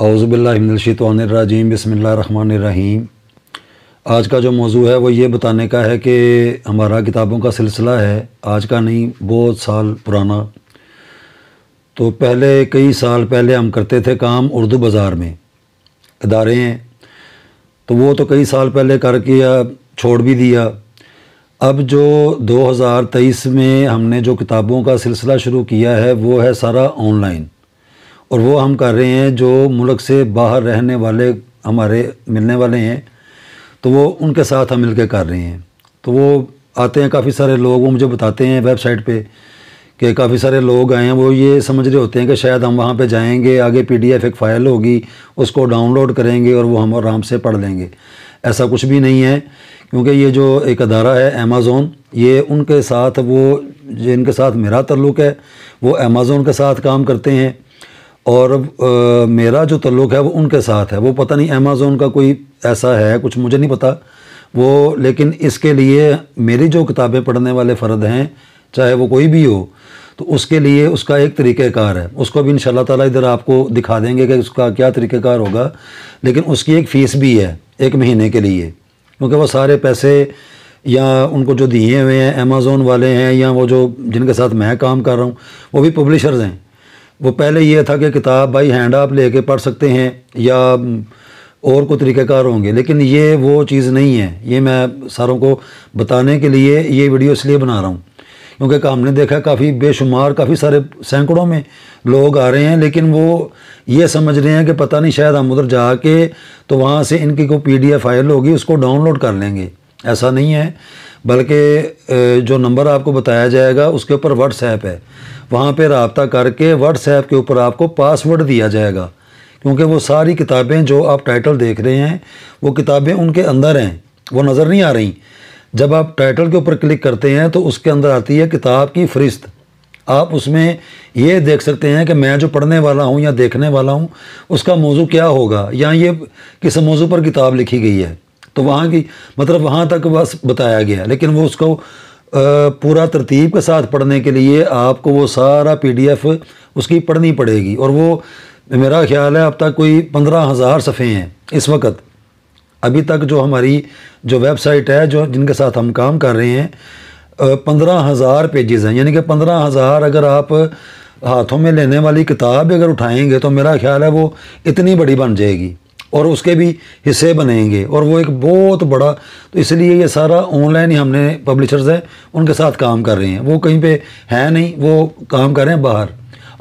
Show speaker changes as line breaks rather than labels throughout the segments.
run बसमीम आज का जो मौजू है वो ये बताने का है कि हमारा किताबों का सिलसिला है आज का नहीं बहुत साल पुराना तो पहले कई साल पहले हम करते थे काम उर्दू बाज़ार में अदारे हैं तो वो तो कई साल पहले करके छोड़ भी दिया अब जो 2023 में हमने जो किताबों का सिलसिला शुरू किया है वो है सारा ऑनलाइन और वो हम कर रहे हैं जो मुल्क से बाहर रहने वाले हमारे मिलने वाले हैं तो वो उनके साथ हम मिलकर कर रहे हैं तो वो आते हैं काफ़ी सारे लोग वो मुझे बताते हैं वेबसाइट पे कि काफ़ी सारे लोग आए हैं वो ये समझ रहे होते हैं कि शायद हम वहाँ पे जाएंगे आगे पीडीएफ एक फ़ाइल होगी उसको डाउनलोड करेंगे और वो हम आराम से पढ़ लेंगे ऐसा कुछ भी नहीं है क्योंकि ये जो एक अदारा है अमेज़ोन ये उनके साथ वो जिनके साथ मेरा तल्लुक़ है वो अमेज़ोन के साथ काम करते हैं और आ, मेरा जो तल्लुक है वो उनके साथ है वो पता नहीं अमेज़ोन का कोई ऐसा है कुछ मुझे नहीं पता वो लेकिन इसके लिए मेरी जो किताबें पढ़ने वाले फ़र्द हैं चाहे वो कोई भी हो तो उसके लिए उसका एक तरीक़ेकार है उसको भी इन ताला इधर आपको दिखा देंगे कि उसका क्या तरीक़ेकार होगा लेकिन उसकी एक फ़ीस भी है एक महीने के लिए क्योंकि वो सारे पैसे या उनको जो दिए हुए हैं अमेज़ोन वाले हैं या वो जो जिनके साथ मैं काम कर रहा हूँ वो भी पब्लिशर्स हैं वो पहले ये था कि किताब बाई हैंड आप लेके पढ़ सकते हैं या और कोई तरीक़ेकार होंगे लेकिन ये वो चीज़ नहीं है ये मैं सारों को बताने के लिए ये वीडियो इसलिए बना रहा हूँ क्योंकि हमने देखा काफ़ी बेशुमार काफ़ी सारे सैकड़ों में लोग आ रहे हैं लेकिन वो ये समझ रहे हैं कि पता नहीं शायद हम उधर जा के तो वहाँ से इनकी कोई पी डी एफ फाइल होगी उसको डाउनलोड कर लेंगे ऐसा नहीं है बल्कि जो नंबर आपको बताया जाएगा उसके ऊपर व्हाट्सएप है वहाँ पर रबता करके व्हाट्सएप के ऊपर आपको पासवर्ड दिया जाएगा क्योंकि वो सारी किताबें जो आप टाइटल देख रहे हैं वो किताबें उनके अंदर हैं वो नज़र नहीं आ रही जब आप टाइटल के ऊपर क्लिक करते हैं तो उसके अंदर आती है किताब की फहरिस्त आप उसमें ये देख सकते हैं कि मैं जो पढ़ने वाला हूँ या देखने वाला हूँ उसका मौजू क्या होगा या ये किस मौजू पर किताब लिखी गई है तो वहाँ की मतलब वहाँ तक बस बताया गया लेकिन वो उसको पूरा तरतीब के साथ पढ़ने के लिए आपको वो सारा पी उसकी पढ़नी पड़ेगी और वो मेरा ख्याल है अब तक कोई पंद्रह हज़ार सफ़े हैं इस वक्त अभी तक जो हमारी जो वेबसाइट है जो जिनके साथ हम काम कर रहे हैं पंद्रह हज़ार पेजेज़ हैं यानी कि पंद्रह हज़ार अगर आप हाथों में लेने वाली किताब अगर उठाएंगे तो मेरा ख्याल है वो इतनी बड़ी बन जाएगी और उसके भी हिस्से बनेंगे और वो एक बहुत बड़ा तो इसलिए ये सारा ऑनलाइन ही हमने पब्लिशर्स हैं उनके साथ काम कर रहे हैं वो कहीं पे हैं नहीं वो काम कर रहे हैं बाहर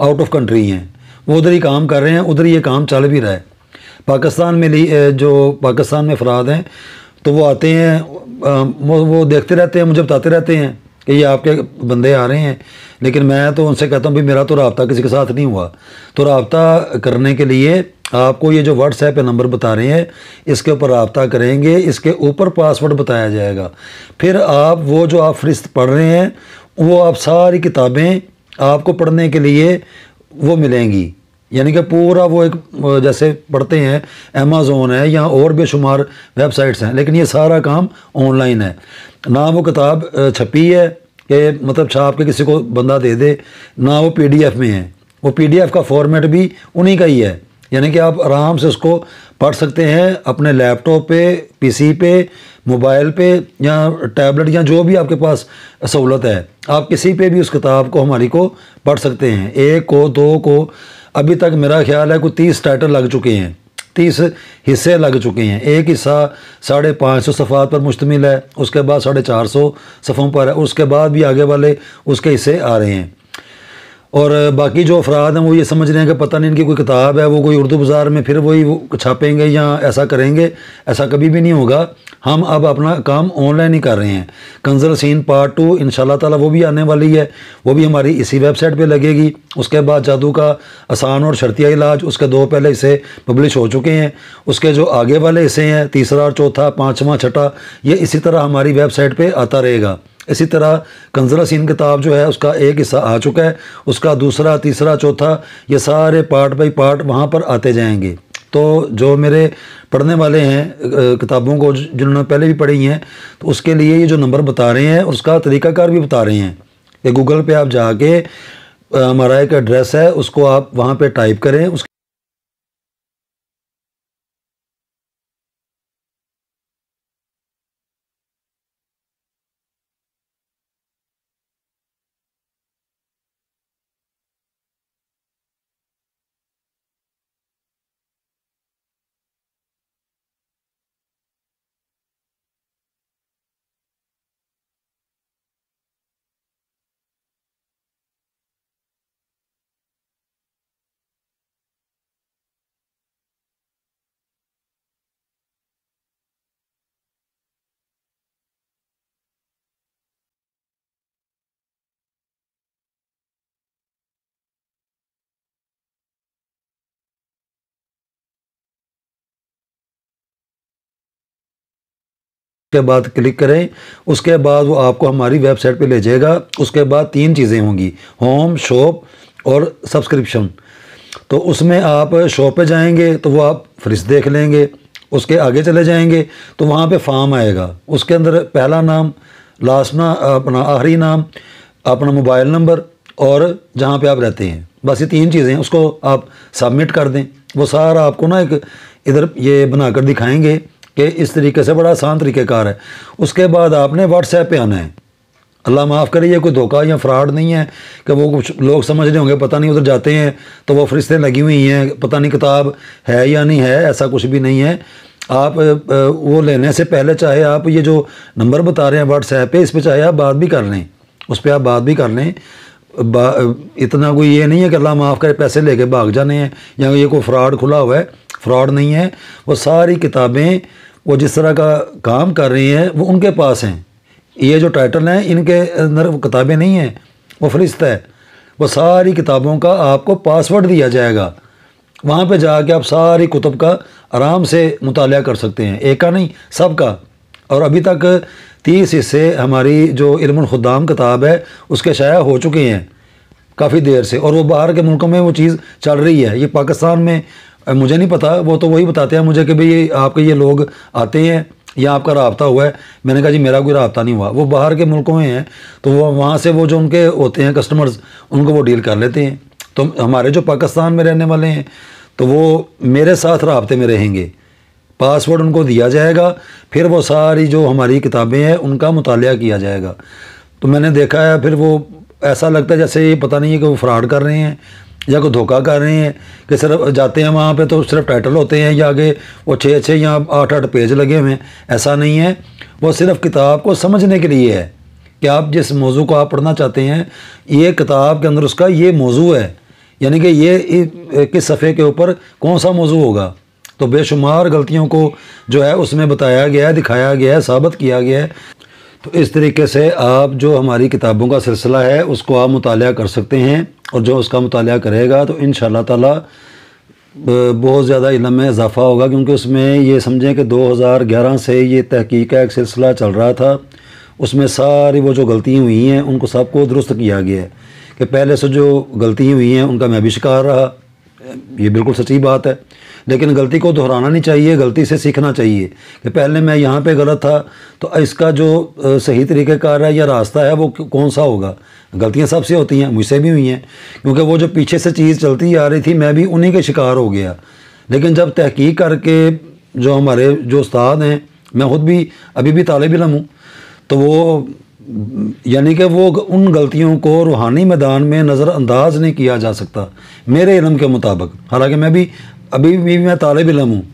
आउट ऑफ कंट्री हैं वो उधर ही काम कर रहे हैं उधर ये काम चल भी रहा है पाकिस्तान में जो पाकिस्तान में अफराद हैं तो वो आते हैं वो वो देखते रहते हैं मुझे बताते रहते हैं कि ये आपके बंदे आ रहे हैं लेकिन मैं तो उनसे कहता हूँ भाई मेरा तो रबता किसी के साथ नहीं हुआ तो रबता करने के लिए आपको ये जो व्हाट्सएप पे नंबर बता रहे हैं इसके ऊपर रबता करेंगे इसके ऊपर पासवर्ड बताया जाएगा फिर आप वो जो आप फहरिस्त पढ़ रहे हैं वो आप सारी किताबें आपको पढ़ने के लिए वो मिलेंगी यानी कि पूरा वो एक जैसे पढ़ते हैं अमेज़ोन है या और बेशुमार वेबसाइट्स हैं लेकिन ये सारा काम ऑनलाइन है ना वो किताब छपी है कि मतलब छाप के किसी को बंदा दे दे ना वो पीडीएफ में है वो पीडीएफ का फॉर्मेट भी उन्हीं का ही है यानी कि आप आराम से उसको पढ़ सकते हैं अपने लैपटॉप पे पीसी पे मोबाइल पे या टैबलेट या जो भी आपके पास सहूलत है आप किसी पे भी उस किताब को हमारी को पढ़ सकते हैं एक को दो को अभी तक मेरा ख्याल है कोई तीस टाइटल लग चुके हैं तीस हिस्से लग चुके हैं एक हिस्सा साढ़े पाँच सौ सफ़ात पर मुश्तमिल है उसके बाद साढ़े चार सौ सफ़ों पर है उसके बाद भी आगे वाले उसके हिस्से आ रहे हैं और बाकी जो अफराद हैं वो ये समझ रहे हैं कि पता नहीं इनकी कोई किताब है वो कोई उर्दू बाज़ार में फिर वही छापेंगे या ऐसा करेंगे ऐसा कभी भी नहीं होगा हम अब अपना काम ऑनलाइन ही कर रहे हैं कंजल सीन पार्ट टू इन ताला वो भी आने वाली है वो भी हमारी इसी वेबसाइट पे लगेगी उसके बाद जादू का आसान और शर्तिया इलाज उसके दो पहले हिस्से पब्लिश हो चुके हैं उसके जो आगे वाले हिस्से हैं तीसरा और चौथा पाँचवा छठा ये इसी तरह हमारी वेबसाइट पर आता रहेगा इसी तरह सीन किताब जो है उसका एक हिस्सा आ चुका है उसका दूसरा तीसरा चौथा ये सारे पार्ट बाई पार्ट वहाँ पर आते जाएंगे तो जो मेरे पढ़ने वाले हैं किताबों को जिन्होंने पहले भी पढ़ी हैं तो उसके लिए ये जो नंबर बता रहे हैं उसका तरीकाकार भी बता रहे हैं ये गूगल पे आप जाके हमारा एक एड्रेस है उसको आप वहाँ पे टाइप करें उस के बाद क्लिक करें उसके बाद वो आपको हमारी वेबसाइट पे ले जाएगा उसके बाद तीन चीज़ें होंगी होम शॉप और सब्सक्रिप्शन तो उसमें आप शॉप पे जाएंगे तो वो आप फ्रिज देख लेंगे उसके आगे चले जाएंगे तो वहाँ पे फार्म आएगा उसके अंदर पहला नाम लास्ट ना अपना आखिरी नाम अपना मोबाइल नंबर और जहाँ पर आप रहते हैं बस ये तीन चीज़ें उसको आप सबमिट कर दें वो सारा आपको ना एक इधर ये बनाकर दिखाएंगे कि इस तरीके से बड़ा आसान तरीक़ेकार है उसके बाद आपने व्हाट्सएप पे आना है अल्लाह माफ़ करिए कोई धोखा या फ्रॉड नहीं है कि वो कुछ लोग समझ रहे होंगे पता नहीं उधर जाते हैं तो वो फरिश्ते लगी हुई हैं पता नहीं किताब है या नहीं है ऐसा कुछ भी नहीं है आप वो लेने से पहले चाहे आप ये जो नंबर बता रहे हैं व्हाट्सएप पे इस पर चाहे आप बात भी कर लें उस पर आप बात भी कर लें इतना कोई ये नहीं है कि अल्लाह माफ़ करे पैसे लेके भाग जाने हैं या ये कोई फ्रॉड खुला हुआ है फ्रॉड नहीं है वो सारी किताबें वो जिस तरह का काम कर रही हैं वो उनके पास हैं ये जो टाइटल हैं इनके अंदर वो किताबें नहीं हैं वो फरिश्त है वो सारी किताबों का आपको पासवर्ड दिया जाएगा वहाँ पे जाके आप सारी कुतब का आराम से मुताल कर सकते हैं एक का नहीं सब का और अभी तक तीस हिस्से हमारी जो इल्म खुदाम किताब है उसके शाया हो चुके हैं काफ़ी देर से और वो बाहर के मुल्कों में वो चीज़ चल रही है ये पाकिस्तान में मुझे नहीं पता वो तो वही बताते हैं मुझे कि भाई आपके ये लोग आते हैं या आपका रबता हुआ है मैंने कहा जी मेरा कोई रबता नहीं हुआ वो बाहर के मुल्कों में हैं तो वो वहाँ से वो जो उनके होते हैं कस्टमर्स उनको वो डील कर लेते हैं तो हमारे जो पाकिस्तान में रहने वाले हैं तो वो मेरे साथ रबते में रहेंगे पासवर्ड उनको दिया जाएगा फिर वो सारी जो हमारी किताबें हैं उनका मुताल किया जाएगा तो मैंने देखा है फिर वो ऐसा लगता है जैसे ये पता नहीं है कि वो फ्रॉड कर रहे हैं या कोई धोखा कर रहे हैं कि सिर्फ जाते हैं वहाँ पे तो सिर्फ टाइटल होते हैं या आगे वो छः छः या आठ आठ पेज लगे हुए हैं ऐसा नहीं है वो सिर्फ किताब को समझने के लिए है कि आप जिस मौजू को आप पढ़ना चाहते हैं ये किताब के अंदर उसका ये मौजू है यानी कि ये किस सफ़े के ऊपर कौन सा मौजू होगा तो बेशुमार गलतियों को जो है उसमें बताया गया है दिखाया गया है साबित किया गया है तो इस तरीके से आप जो हमारी किताबों का सिलसिला है उसको आप मुताल कर सकते हैं और जो उसका मुताल करेगा तो इन ताला बहुत ज़्यादा इलम में इजाफ़ा होगा क्योंकि उसमें ये समझें कि 2011 से ये तहकीक का एक सिलसिला चल रहा था उसमें सारी वो जो गलतियाँ हुई हैं उनको सबको दुरुस्त किया गया है कि पहले से जो गलतियाँ हुई हैं उनका मैं भी शिकार रहा ये बिल्कुल सच्ची बात है लेकिन गलती को दोहराना नहीं चाहिए गलती से सीखना चाहिए कि पहले मैं यहाँ पे गलत था तो इसका जो सही तरीक़ेकार है या रास्ता है वो कौन सा होगा गलतियाँ सबसे होती हैं मुझसे भी हुई हैं क्योंकि वो जो पीछे से चीज़ चलती आ रही थी मैं भी उन्हीं के शिकार हो गया लेकिन जब तहकीक करके जो हमारे जो उस्ताद हैं मैं खुद भी अभी भी तालब इलम हूँ तो वो यानी कि वो उन गलतियों को रूहानी मैदान में नज़रअंदाज नहीं किया जा सकता मेरे इलम के मुताबिक हालांकि मैं भी अभी भी मैं तालब इलम हूँ